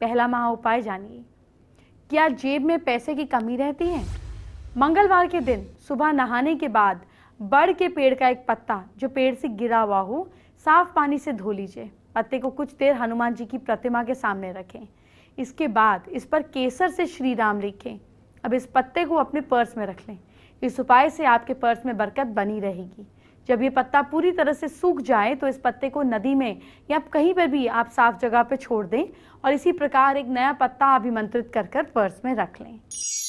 पहला महा उपाय जानिए क्या जेब में पैसे की कमी रहती है मंगलवार के दिन सुबह नहाने के बाद बड़ के पेड़ का एक पत्ता जो पेड़ से गिरा हुआ हो साफ पानी से धो लीजिए पत्ते को कुछ देर हनुमान जी की प्रतिमा के सामने रखें इसके बाद इस पर केसर से श्री राम लिखें अब इस पत्ते को अपने पर्स में रख लें इस उपाय से आपके पर्स में बरकत बनी रहेगी जब ये पत्ता पूरी तरह से सूख जाए तो इस पत्ते को नदी में या कहीं पर भी आप साफ जगह पर छोड़ दें और इसी प्रकार एक नया पत्ता अभिमंत्रित कर कर पर्स में रख लें